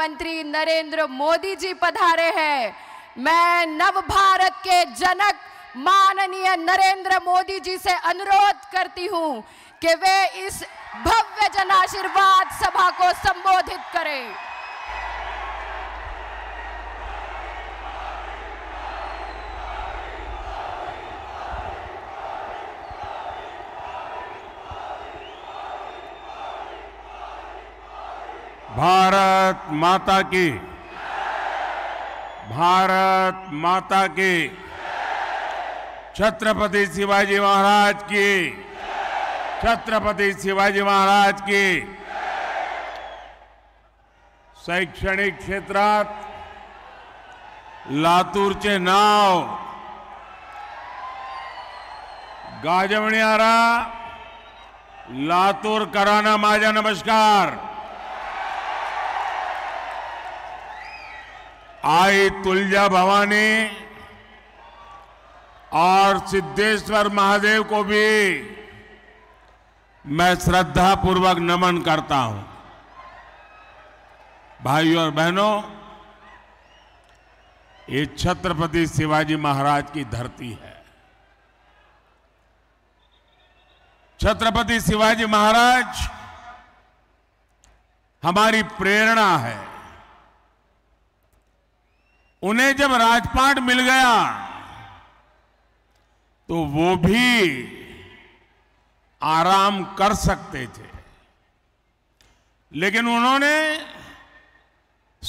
प्रधानमंत्री नरेंद्र मोदी जी पधारे हैं मैं नव भारत के जनक माननीय नरेंद्र मोदी जी से अनुरोध करती हूं कि वे इस भव्य जन आशीर्वाद सभा को संबोधित करें भारत भारत माता की भारत माता की छत्रपति शिवाजी महाराज की छत्रपति शिवाजी महाराज की शैक्षणिक क्षेत्र लातूर चे नाव गाजवणारा कराना माझा नमस्कार आई तुलजा भवानी और सिद्धेश्वर महादेव को भी मैं श्रद्धा पूर्वक नमन करता हूं भाइयों और बहनों ये छत्रपति शिवाजी महाराज की धरती है छत्रपति शिवाजी महाराज हमारी प्रेरणा है उन्हें जब राजपाट मिल गया तो वो भी आराम कर सकते थे लेकिन उन्होंने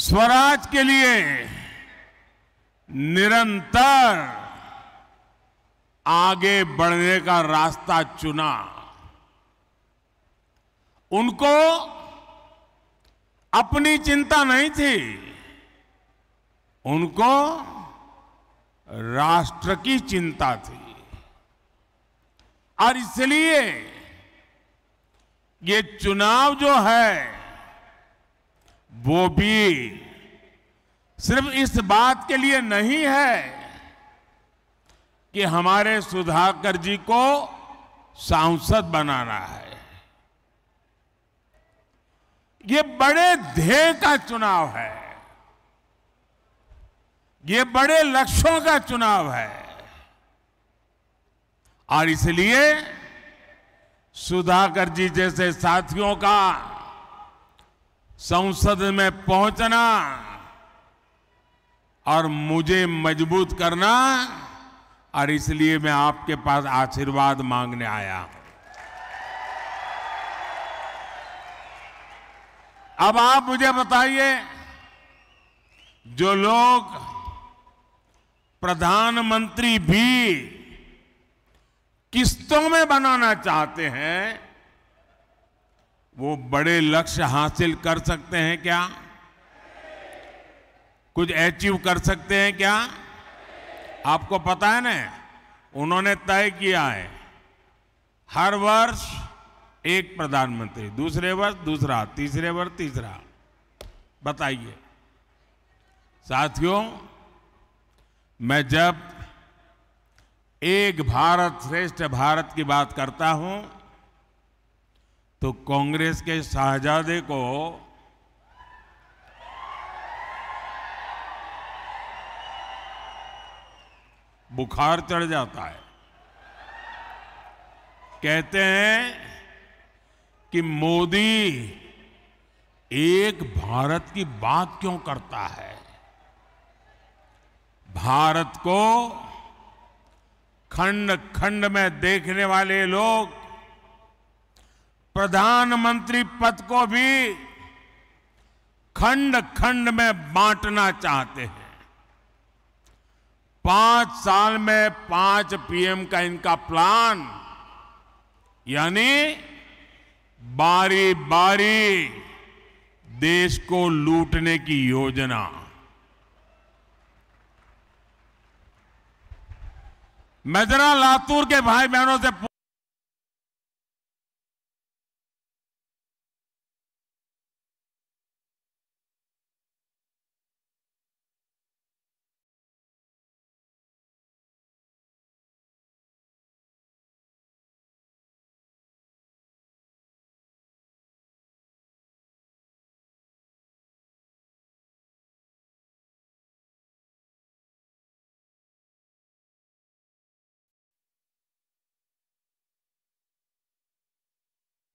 स्वराज के लिए निरंतर आगे बढ़ने का रास्ता चुना उनको अपनी चिंता नहीं थी उनको राष्ट्र की चिंता थी और इसलिए ये चुनाव जो है वो भी सिर्फ इस बात के लिए नहीं है कि हमारे सुधाकर जी को सांसद बनाना है ये बड़े ध्येय का चुनाव है ये बड़े लक्ष्यों का चुनाव है और इसलिए सुधाकर जी जैसे साथियों का संसद में पहुंचना और मुझे मजबूत करना और इसलिए मैं आपके पास आशीर्वाद मांगने आया हूं अब आप मुझे बताइए जो लोग प्रधानमंत्री भी किस्तों में बनाना चाहते हैं वो बड़े लक्ष्य हासिल कर सकते हैं क्या कुछ अचीव कर सकते हैं क्या आपको पता है ना उन्होंने तय किया है हर वर्ष एक प्रधानमंत्री दूसरे वर्ष दूसरा तीसरे वर्ष तीसरा बताइए साथियों मैं जब एक भारत श्रेष्ठ भारत की बात करता हूं तो कांग्रेस के शाहजादे को बुखार चढ़ जाता है कहते हैं कि मोदी एक भारत की बात क्यों करता है भारत को खंड खंड में देखने वाले लोग प्रधानमंत्री पद को भी खंड खंड में बांटना चाहते हैं पांच साल में पांच पीएम का इनका प्लान यानी बारी बारी देश को लूटने की योजना मैं जरा लातूर के भाई बहनों से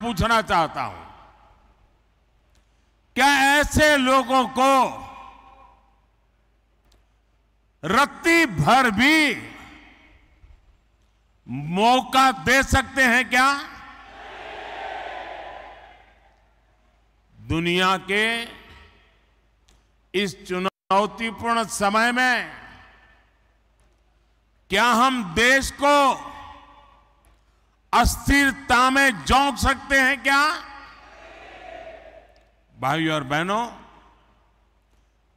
पूछना चाहता हूं क्या ऐसे लोगों को रत्ती भर भी मौका दे सकते हैं क्या दुनिया के इस चुनौतीपूर्ण समय में क्या हम देश को अस्थिरता में झोंक सकते हैं क्या भाइयों और बहनों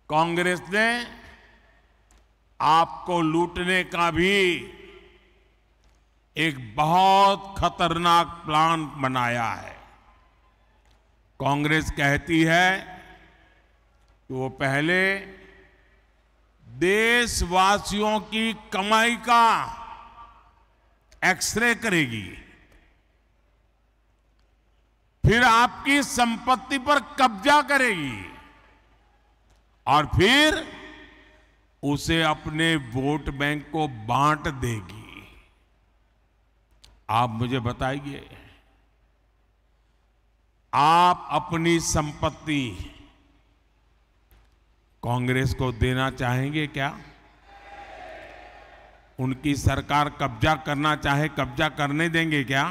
कांग्रेस ने आपको लूटने का भी एक बहुत खतरनाक प्लान बनाया है कांग्रेस कहती है कि वो पहले देशवासियों की कमाई का एक्सरे करेगी फिर आपकी संपत्ति पर कब्जा करेगी और फिर उसे अपने वोट बैंक को बांट देगी आप मुझे बताइए आप अपनी संपत्ति कांग्रेस को देना चाहेंगे क्या उनकी सरकार कब्जा करना चाहे कब्जा करने देंगे क्या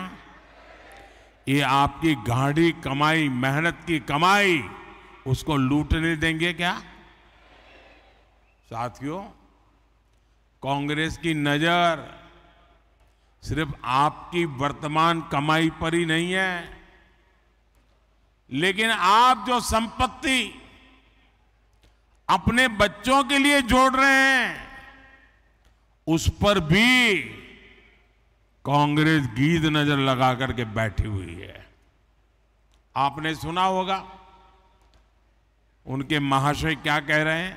ये आपकी गाढ़ी कमाई मेहनत की कमाई उसको लूटने देंगे क्या साथियों कांग्रेस की नजर सिर्फ आपकी वर्तमान कमाई पर ही नहीं है लेकिन आप जो संपत्ति अपने बच्चों के लिए जोड़ रहे हैं उस पर भी कांग्रेस गीत नजर लगा करके बैठी हुई है आपने सुना होगा उनके महाशय क्या कह रहे हैं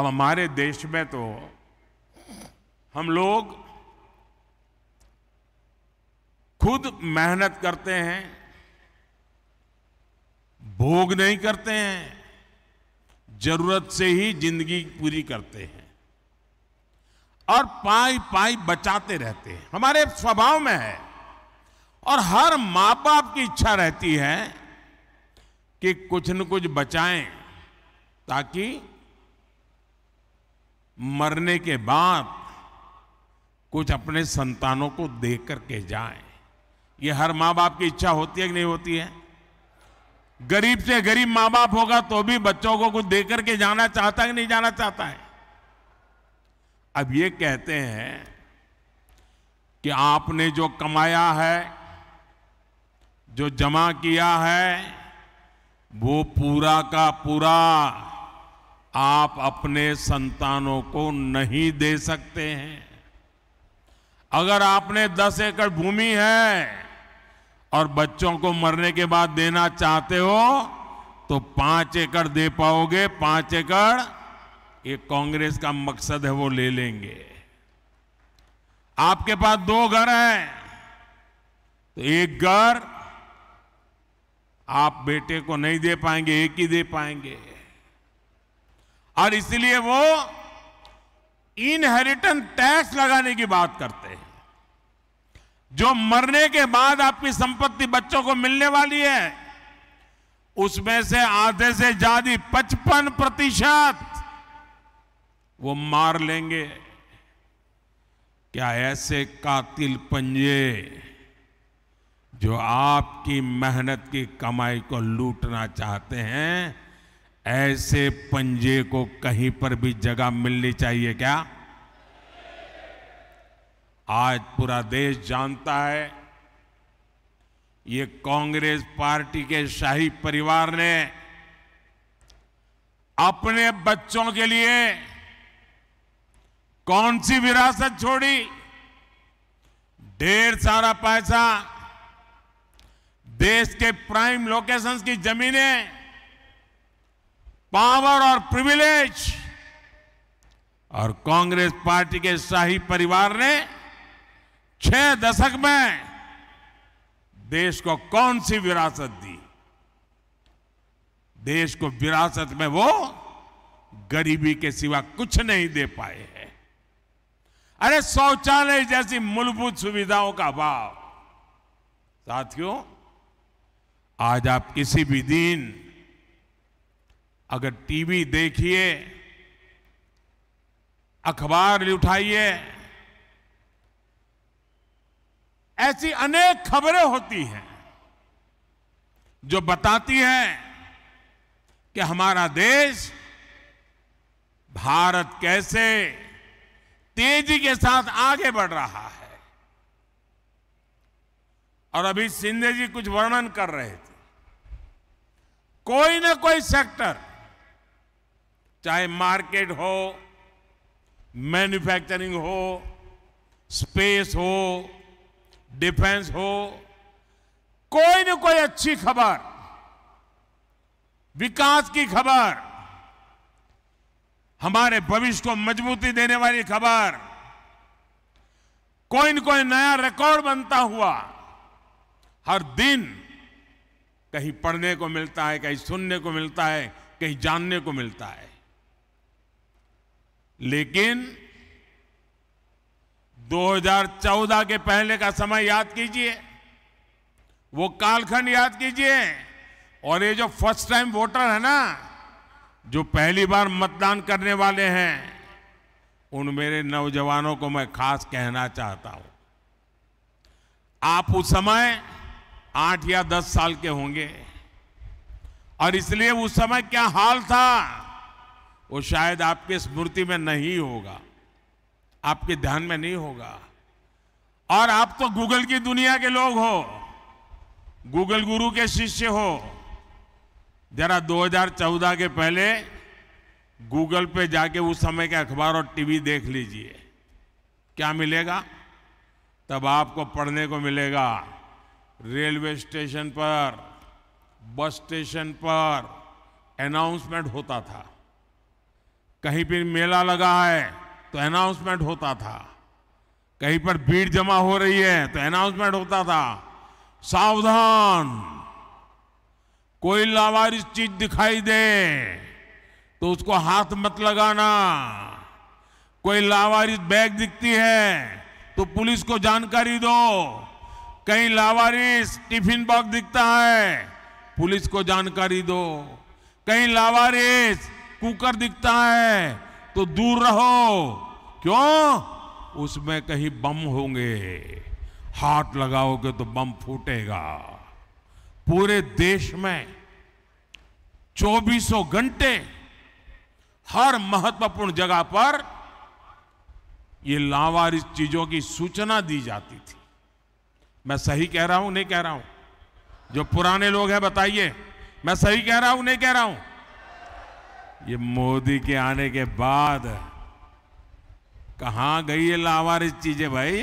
अब हमारे देश में तो हम लोग खुद मेहनत करते हैं भोग नहीं करते हैं जरूरत से ही जिंदगी पूरी करते हैं और पाई पाई बचाते रहते हैं हमारे स्वभाव में है और हर माँ बाप की इच्छा रहती है कि कुछ न कुछ बचाएं ताकि मरने के बाद कुछ अपने संतानों को दे करके जाएं ये हर माँ बाप की इच्छा होती है कि नहीं होती है गरीब से गरीब माँ बाप होगा तो भी बच्चों को कुछ दे करके जाना चाहता है कि नहीं जाना चाहता है अब ये कहते हैं कि आपने जो कमाया है जो जमा किया है वो पूरा का पूरा आप अपने संतानों को नहीं दे सकते हैं अगर आपने 10 एकड़ भूमि है और बच्चों को मरने के बाद देना चाहते हो तो पांच एकड़ दे पाओगे पांच एकड़ ये कांग्रेस का मकसद है वो ले लेंगे आपके पास दो घर हैं तो एक घर आप बेटे को नहीं दे पाएंगे एक ही दे पाएंगे और इसलिए वो इनहेरिटेंस टैक्स लगाने की बात करते हैं जो मरने के बाद आपकी संपत्ति बच्चों को मिलने वाली है उसमें से आधे से ज्यादा पचपन प्रतिशत वो मार लेंगे क्या ऐसे कातिल पंजे जो आपकी मेहनत की कमाई को लूटना चाहते हैं ऐसे पंजे को कहीं पर भी जगह मिलनी चाहिए क्या आज पूरा देश जानता है ये कांग्रेस पार्टी के शाही परिवार ने अपने बच्चों के लिए कौन सी विरासत छोड़ी ढेर सारा पैसा देश के प्राइम लोकेशंस की जमीनें पावर और प्रिविलेज और कांग्रेस पार्टी के शाही परिवार ने छह दशक में देश को कौन सी विरासत दी देश को विरासत में वो गरीबी के सिवा कुछ नहीं दे पाए हैं अरे शौचालय जैसी मूलभूत सुविधाओं का अभाव साथियों आज आप किसी भी दिन अगर टीवी देखिए अखबार उठाइए ऐसी अनेक खबरें होती हैं जो बताती हैं कि हमारा देश भारत कैसे तेजी के साथ आगे बढ़ रहा है और अभी सिंधे जी कुछ वर्णन कर रहे थे कोई ना कोई सेक्टर चाहे मार्केट हो मैन्युफैक्चरिंग हो स्पेस हो डिफेंस हो कोई ना कोई अच्छी खबर विकास की खबर हमारे भविष्य को मजबूती देने वाली खबर कोई न कोई नया रिकॉर्ड बनता हुआ हर दिन कहीं पढ़ने को मिलता है कहीं सुनने को मिलता है कहीं जानने को मिलता है लेकिन 2014 के पहले का समय याद कीजिए वो कालखंड याद कीजिए और ये जो फर्स्ट टाइम वोटर है ना जो पहली बार मतदान करने वाले हैं उन मेरे नौजवानों को मैं खास कहना चाहता हूं आप उस समय आठ या दस साल के होंगे और इसलिए उस समय क्या हाल था वो शायद आपके स्मृति में नहीं होगा आपके ध्यान में नहीं होगा और आप तो गूगल की दुनिया के लोग हो गूगल गुरु के शिष्य हो जरा 2014 के पहले गूगल पे जाके उस समय के अखबार और टीवी देख लीजिए क्या मिलेगा तब आपको पढ़ने को मिलेगा रेलवे स्टेशन पर बस स्टेशन पर अनाउंसमेंट होता था कहीं पर मेला लगा है तो अनाउंसमेंट होता था कहीं पर भीड़ जमा हो रही है तो अनाउंसमेंट होता था सावधान कोई लावारिस चीज दिखाई दे तो उसको हाथ मत लगाना कोई लावारिस बैग दिखती है तो पुलिस को जानकारी दो कहीं लावारिस टिफिन बॉक्स दिखता है पुलिस को जानकारी दो कहीं लावारिस कुकर दिखता है तो दूर रहो क्यों उसमें कहीं बम होंगे हाथ लगाओगे तो बम फूटेगा पूरे देश में चौबीसों घंटे हर महत्वपूर्ण जगह पर ये लावारिस चीजों की सूचना दी जाती थी मैं सही कह रहा हूं नहीं कह रहा हूं जो पुराने लोग हैं बताइए मैं सही कह रहा हूं नहीं कह रहा हूं ये मोदी के आने के बाद कहां गई ये लावारिस चीजें भाई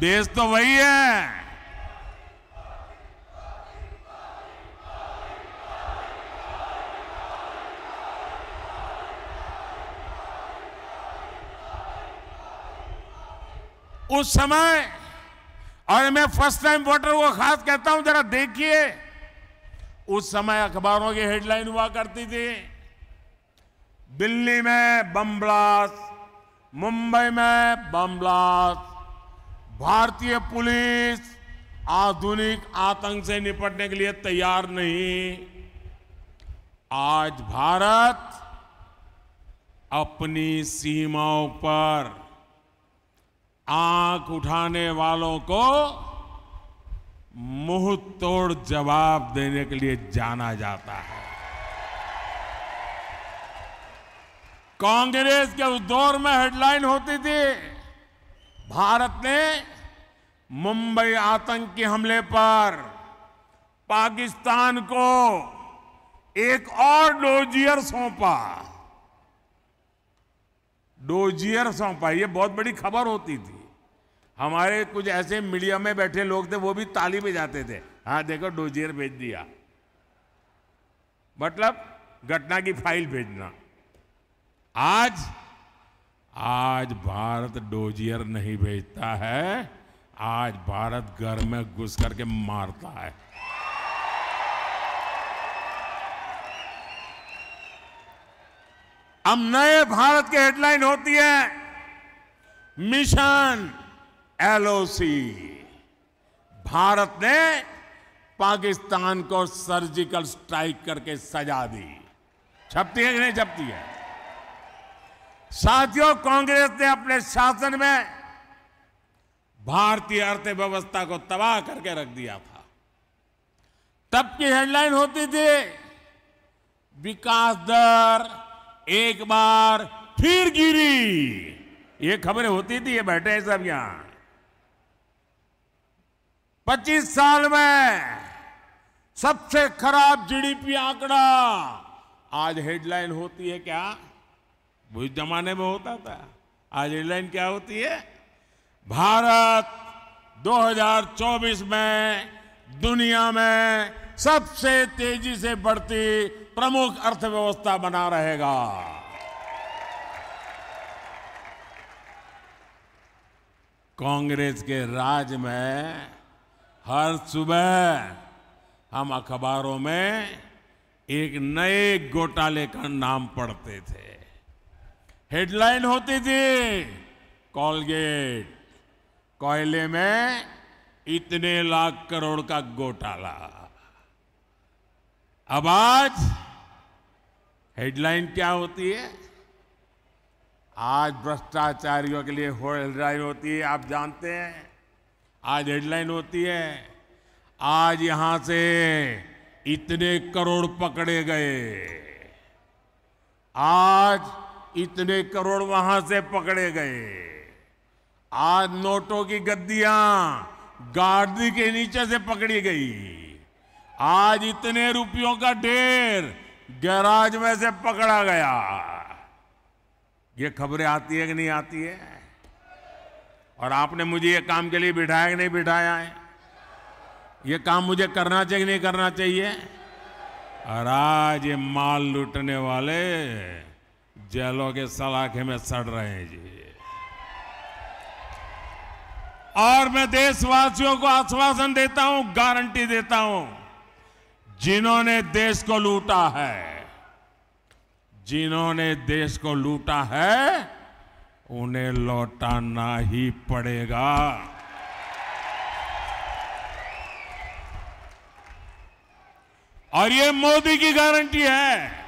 देश तो वही है उस समय और मैं फर्स्ट टाइम वोटर को खास कहता हूं जरा देखिए उस समय अखबारों की हेडलाइन हुआ करती थी दिल्ली में बम ब्लास्ट मुंबई में बम ब्लास्ट भारतीय पुलिस आधुनिक आतंक से निपटने के लिए तैयार नहीं आज भारत अपनी सीमाओं पर आंख उठाने वालों को मुंह तोड़ जवाब देने के लिए जाना जाता है कांग्रेस के उस दौर में हेडलाइन होती थी भारत ने मुंबई आतंकी हमले पर पाकिस्तान को एक और डोजियर सौंपा डोजियर सौंपा ये बहुत बड़ी खबर होती थी हमारे कुछ ऐसे मीडिया में बैठे लोग थे वो भी ताली जाते थे हाँ देखो डोजियर भेज दिया मतलब घटना की फाइल भेजना आज आज भारत डोजियर नहीं भेजता है आज भारत घर में घुस करके मारता है अब नए भारत की हेडलाइन होती है मिशन एलओसी भारत ने पाकिस्तान को सर्जिकल स्ट्राइक करके सजा दी छपती है कि नहीं छपती है साथियों कांग्रेस ने अपने शासन में भारतीय अर्थव्यवस्था को तबाह करके रख दिया था तब की हेडलाइन होती थी विकास दर एक बार फिर गिरी ये खबरें होती थी ये बैठे हैं सब यहां 25 साल में सबसे खराब जीडीपी आंकड़ा आज हेडलाइन होती है क्या वो जमाने में होता था आज एयरलाइन क्या होती है भारत 2024 में दुनिया में सबसे तेजी से बढ़ती प्रमुख अर्थव्यवस्था बना रहेगा कांग्रेस के राज में हर सुबह हम अखबारों में एक नए घोटाले का नाम पढ़ते थे हेडलाइन होती थी कॉलगेट कोयले में इतने लाख करोड़ का घोटाला अब आज हेडलाइन क्या होती है आज भ्रष्टाचारियों के लिए हेडलाइन होती है आप जानते हैं आज हेडलाइन होती है आज यहां से इतने करोड़ पकड़े गए आज इतने करोड़ वहां से पकड़े गए आज नोटों की गद्दियां गार्दी के नीचे से पकड़ी गई आज इतने रुपयों का ढेर गैराज में से पकड़ा गया ये खबरें आती है कि नहीं आती है और आपने मुझे ये काम के लिए बिठाया कि नहीं बिठाया है ये काम मुझे करना चाहिए कि नहीं करना चाहिए और आज ये माल लूटने वाले जेलों के सलाखे में सड़ रहे हैं जी और मैं देशवासियों को आश्वासन देता हूं गारंटी देता हूं जिन्होंने देश को लूटा है जिन्होंने देश को लूटा है उन्हें लौटाना ही पड़ेगा और ये मोदी की गारंटी है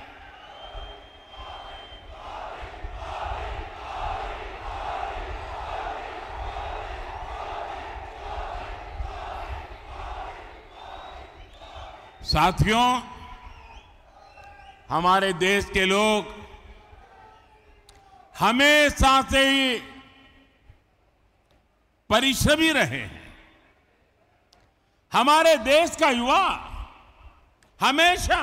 साथियों हमारे देश के लोग हमेशा से ही परिश्रमी रहे हैं हमारे देश का युवा हमेशा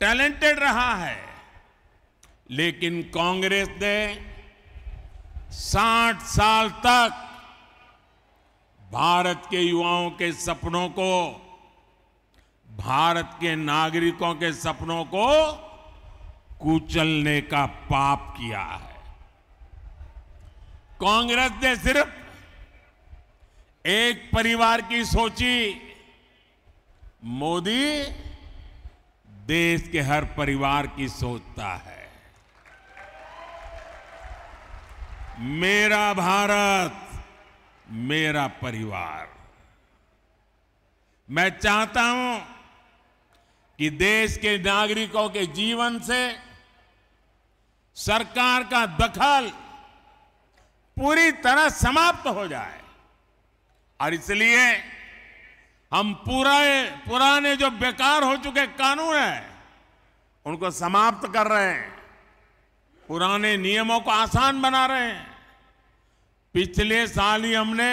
टैलेंटेड रहा है लेकिन कांग्रेस ने 60 साल तक भारत के युवाओं के सपनों को भारत के नागरिकों के सपनों को कुचलने का पाप किया है कांग्रेस ने सिर्फ एक परिवार की सोची मोदी देश के हर परिवार की सोचता है मेरा भारत मेरा परिवार मैं चाहता हूं कि देश के नागरिकों के जीवन से सरकार का दखल पूरी तरह समाप्त हो जाए और इसलिए हम पूरे पुराने जो बेकार हो चुके कानून हैं उनको समाप्त कर रहे हैं पुराने नियमों को आसान बना रहे हैं पिछले साल ही हमने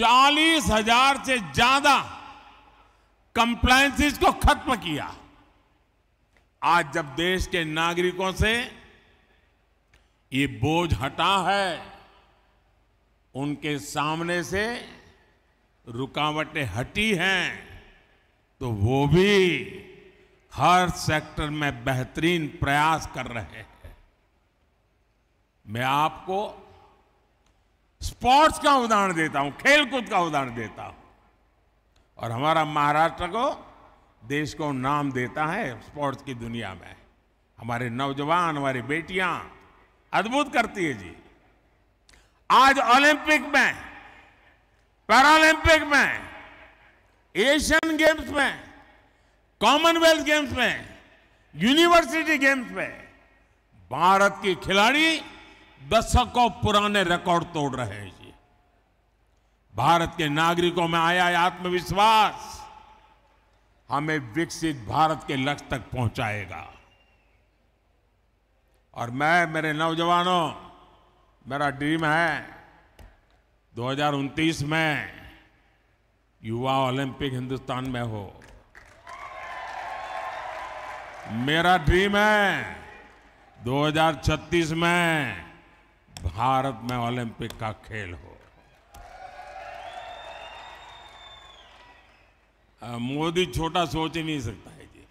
चालीस हजार से ज्यादा कंप्लायसेज को खत्म किया आज जब देश के नागरिकों से ये बोझ हटा है उनके सामने से रुकावटें हटी हैं तो वो भी हर सेक्टर में बेहतरीन प्रयास कर रहे हैं मैं आपको स्पोर्ट्स का उदाहरण देता हूं खेलकूद का उदाहरण देता हूं और हमारा महाराष्ट्र को देश को नाम देता है स्पोर्ट्स की दुनिया में हमारे नौजवान हमारी बेटियां अद्भुत करती है जी आज ओलंपिक में पैरालंपिक में एशियन गेम्स में कॉमनवेल्थ गेम्स में यूनिवर्सिटी गेम्स में भारत के खिलाड़ी दशकों पुराने रिकॉर्ड तोड़ रहे हैं भारत के नागरिकों में आया आत्मविश्वास हमें विकसित भारत के लक्ष्य तक पहुंचाएगा और मैं मेरे नौजवानों मेरा ड्रीम है दो में युवा ओलंपिक हिंदुस्तान में हो मेरा ड्रीम है 2036 में भारत में ओलंपिक का खेल हो मोदी छोटा सोच ही नहीं सकता है जी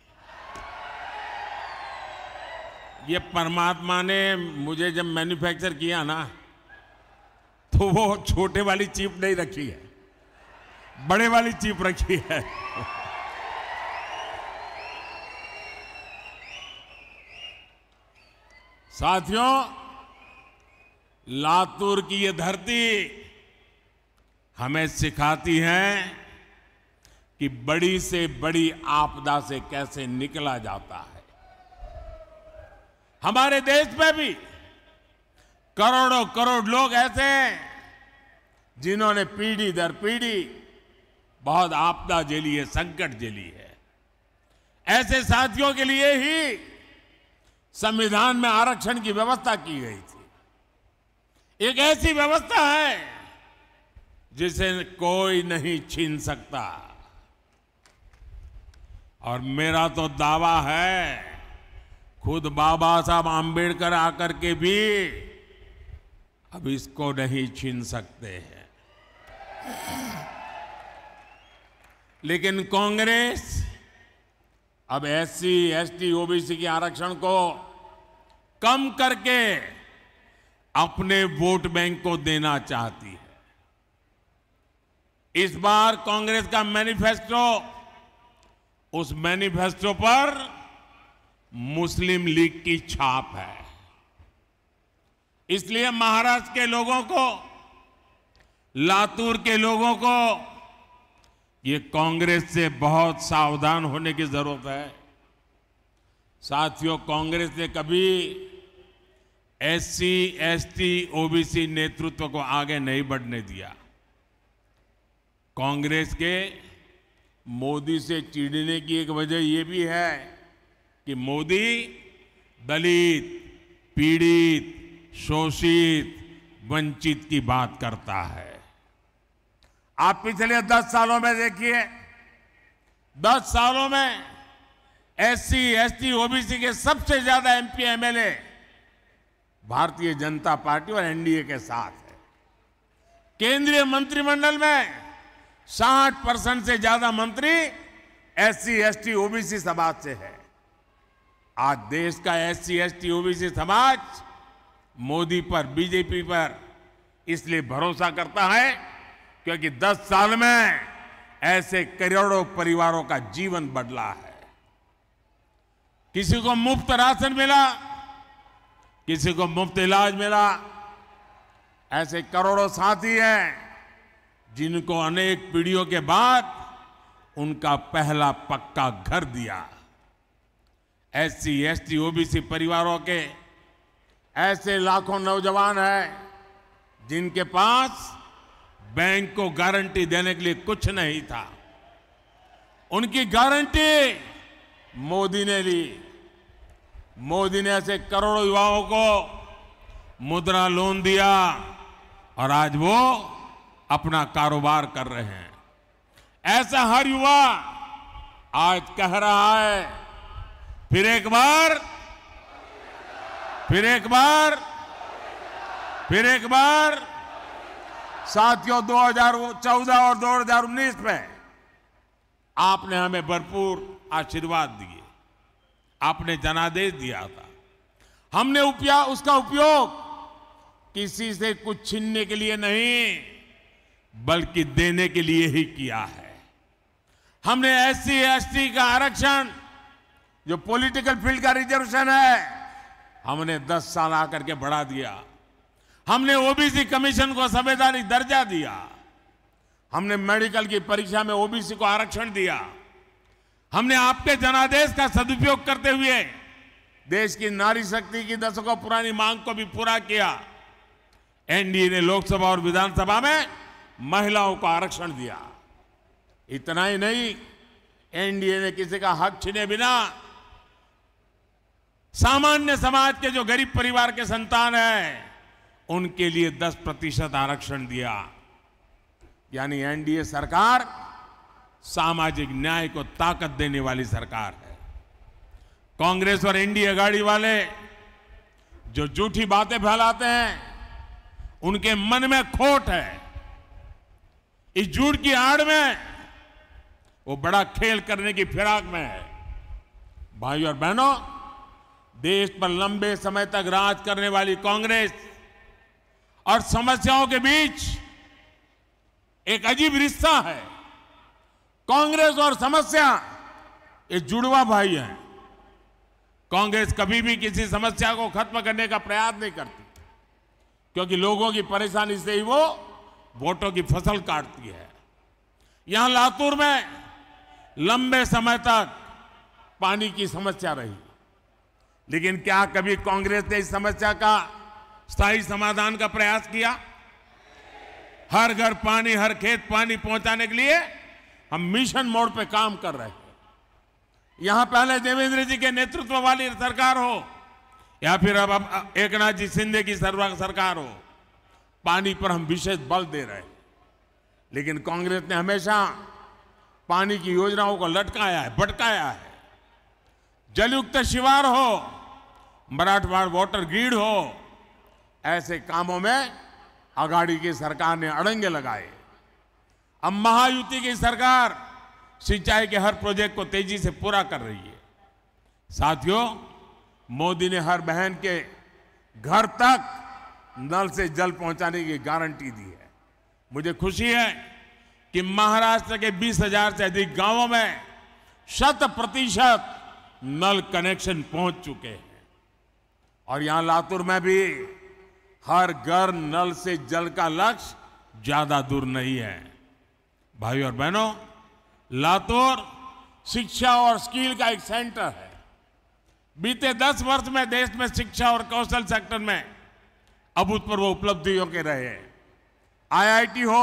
ये परमात्मा ने मुझे जब मैन्युफैक्चर किया ना तो वो छोटे वाली चीप नहीं रखी है बड़े वाली चीप रखी है साथियों लातूर की ये धरती हमें सिखाती है कि बड़ी से बड़ी आपदा से कैसे निकला जाता है हमारे देश में भी करोड़ों करोड़ लोग ऐसे हैं जिन्होंने पीढ़ी दर पीढ़ी बहुत आपदा झेली है संकट झेली है ऐसे साथियों के लिए ही संविधान में आरक्षण की व्यवस्था की गई थी एक ऐसी व्यवस्था है जिसे कोई नहीं छीन सकता और मेरा तो दावा है खुद बाबा साहब आम्बेडकर आकर के भी अब इसको नहीं छीन सकते हैं लेकिन कांग्रेस अब एससी एसटी ओबीसी के आरक्षण को कम करके अपने वोट बैंक को देना चाहती है इस बार कांग्रेस का मैनिफेस्टो उस मैनिफेस्टो पर मुस्लिम लीग की छाप है इसलिए महाराष्ट्र के लोगों को लातूर के लोगों को ये कांग्रेस से बहुत सावधान होने की जरूरत है साथियों कांग्रेस ने कभी एससी, एसटी, ओबीसी नेतृत्व को आगे नहीं बढ़ने दिया कांग्रेस के मोदी से चिढ़ने की एक वजह यह भी है कि मोदी दलित पीड़ित शोषित वंचित की बात करता है आप पिछले दस सालों में देखिए दस सालों में एससी एसटी ओबीसी के सबसे ज्यादा एमपी एमएलए भारतीय जनता पार्टी और एनडीए के साथ है केंद्रीय मंत्रिमंडल में 60 परसेंट से ज्यादा मंत्री एससी एसटी ओबीसी समाज से है आज देश का एससी एसटी ओबीसी समाज मोदी पर बीजेपी पर इसलिए भरोसा करता है क्योंकि 10 साल में ऐसे करोड़ों परिवारों का जीवन बदला है किसी को मुफ्त राशन मिला किसी को मुफ्त इलाज मिला ऐसे करोड़ों साथी हैं जिनको अनेक पीढ़ियों के बाद उनका पहला पक्का घर दिया एससी एसटी ओबीसी परिवारों के ऐसे लाखों नौजवान हैं जिनके पास बैंक को गारंटी देने के लिए कुछ नहीं था उनकी गारंटी मोदी ने ली मोदी ने ऐसे करोड़ों युवाओं को मुद्रा लोन दिया और आज वो अपना कारोबार कर रहे हैं ऐसा हर युवा आज कह रहा है फिर एक बार फिर एक बार फिर एक बार साथियों 2014 और 2019 में आपने हमें भरपूर आशीर्वाद दिए आपने जनादेश दिया था हमने उपया उसका उपयोग किसी से कुछ छीनने के लिए नहीं बल्कि देने के लिए ही किया है हमने एससी एसटी का आरक्षण जो पॉलिटिकल फील्ड का रिजर्वेशन है हमने 10 साल आकर के बढ़ा दिया हमने ओबीसी कमीशन को संवैधानिक दर्जा दिया हमने मेडिकल की परीक्षा में ओबीसी को आरक्षण दिया हमने आपके जनादेश का सदुपयोग करते हुए देश की नारी शक्ति की दशकों पुरानी मांग को भी पूरा किया एनडीए ने लोकसभा और विधानसभा में महिलाओं को आरक्षण दिया इतना ही नहीं एनडीए ने किसी का हक छीने बिना सामान्य समाज के जो गरीब परिवार के संतान है उनके लिए 10 प्रतिशत आरक्षण दिया यानी एनडीए सरकार सामाजिक न्याय को ताकत देने वाली सरकार है कांग्रेस और एनडीए गाड़ी वाले जो झूठी बातें फैलाते हैं उनके मन में खोट है इस झूठ की आड़ में वो बड़ा खेल करने की फिराक में है भाई और बहनों देश पर लंबे समय तक राज करने वाली कांग्रेस और समस्याओं के बीच एक अजीब रिश्ता है कांग्रेस और समस्या ये जुड़वा भाई है कांग्रेस कभी भी किसी समस्या को खत्म करने का प्रयास नहीं करती क्योंकि लोगों की परेशानी से ही वो वोटों की फसल काटती है यहां लातूर में लंबे समय तक पानी की समस्या रही लेकिन क्या कभी कांग्रेस ने इस समस्या का स्थायी समाधान का प्रयास किया हर घर पानी हर खेत पानी पहुंचाने के लिए हम मिशन मोड पे काम कर रहे हैं यहां पहले देवेंद्र जी के नेतृत्व वाली सरकार हो या फिर अब, अब एक नाथ जी शिंदे की सरकार हो पानी पर हम विशेष बल दे रहे हैं लेकिन कांग्रेस ने हमेशा पानी की योजनाओं को लटकाया है भटकाया है जलयुक्त शिवार हो मराठवाड़ वाटर ग्रीड हो ऐसे कामों में आघाड़ी की सरकार ने अड़ंगे लगाए अब महायुति की सरकार सिंचाई के हर प्रोजेक्ट को तेजी से पूरा कर रही है साथियों मोदी ने हर बहन के घर तक नल से जल पहुंचाने की गारंटी दी है मुझे खुशी है कि महाराष्ट्र के 20,000 से अधिक गांवों में शत प्रतिशत नल कनेक्शन पहुंच चुके हैं और यहां लातूर में भी हर घर नल से जल का लक्ष्य ज्यादा दूर नहीं है भाई और बहनों लातूर शिक्षा और स्किल का एक सेंटर है बीते दस वर्ष में देश में शिक्षा और कौशल सेक्टर में अभूतपूर्व उपलब्धियों के रहे हैं आईआईटी हो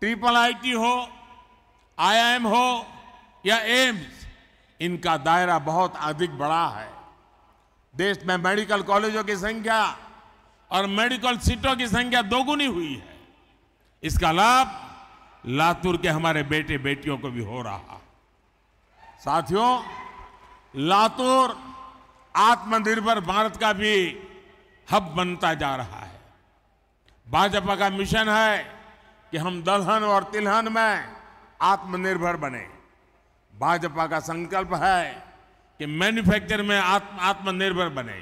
ट्रिपल आईटी हो आईआईएम हो या एम्स इनका दायरा बहुत अधिक बड़ा है देश में मेडिकल कॉलेजों की संख्या और मेडिकल सीटों की संख्या दोगुनी हुई है इसका लाभ लातूर के हमारे बेटे बेटियों को भी हो रहा साथियों लातूर आत्मनिर्भर भारत का भी हब बनता जा रहा है भाजपा का मिशन है कि हम दलहन और तिलहन में आत्मनिर्भर बने भाजपा का संकल्प है कि मैन्युफैक्चर में आत्म आत्मनिर्भर बने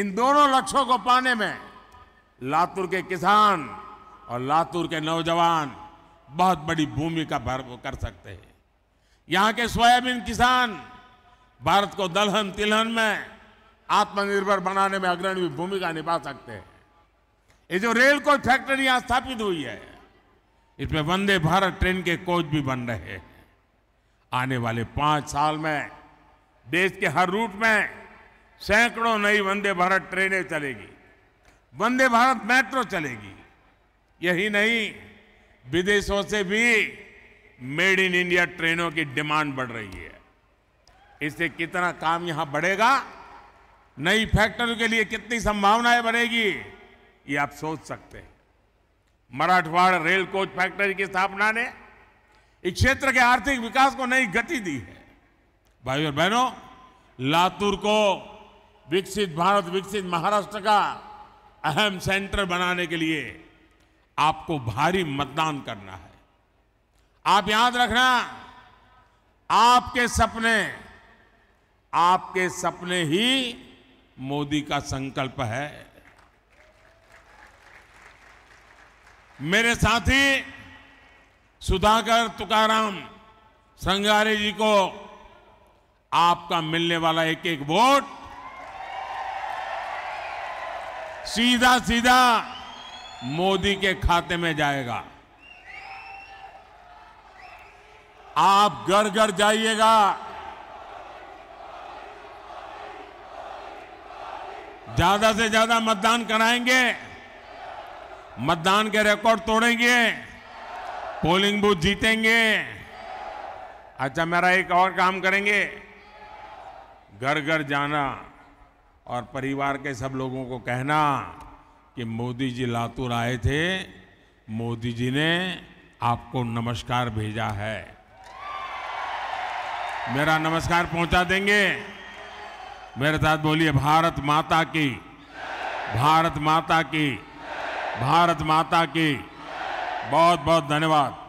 इन दोनों लक्ष्यों को पाने में लातूर के किसान और लातूर के नौजवान बहुत बड़ी भूमिका कर सकते हैं यहाँ के सोयाबीन किसान भारत को दलहन तिलहन में आत्मनिर्भर बनाने में अग्रणी भूमिका निभा सकते हैं ये जो रेल कोच फैक्ट्री यहां स्थापित हुई है इसमें वंदे भारत ट्रेन के कोच भी बन रहे हैं आने वाले पांच साल में देश के हर रूट में सैकड़ों नई वंदे भारत ट्रेनें चलेगी वंदे भारत मेट्रो चलेगी यही नहीं विदेशों से भी मेड इन इंडिया ट्रेनों की डिमांड बढ़ रही है इससे कितना काम यहां बढ़ेगा नई फैक्ट्री के लिए कितनी संभावनाएं बनेगी ये आप सोच सकते हैं मराठवाड़ रेल कोच फैक्ट्री की स्थापना ने इस क्षेत्र के आर्थिक विकास को नई गति दी है भाई और बहनों लातूर को विकसित भारत विकसित महाराष्ट्र का अहम सेंटर बनाने के लिए आपको भारी मतदान करना है आप याद रखना आपके सपने आपके सपने ही मोदी का संकल्प है मेरे साथी सुधाकर तुकाराम संगारे जी को आपका मिलने वाला एक एक वोट सीधा सीधा मोदी के खाते में जाएगा आप घर घर जाइएगा ज्यादा से ज्यादा मतदान कराएंगे मतदान के रिकॉर्ड तोड़ेंगे पोलिंग बूथ जीतेंगे अच्छा मेरा एक और काम करेंगे घर घर जाना और परिवार के सब लोगों को कहना कि मोदी जी लातूर आए थे मोदी जी ने आपको नमस्कार भेजा है मेरा नमस्कार पहुंचा देंगे मेरे साथ बोलिए भारत माता की भारत माता की भारत माता की बहुत बहुत धन्यवाद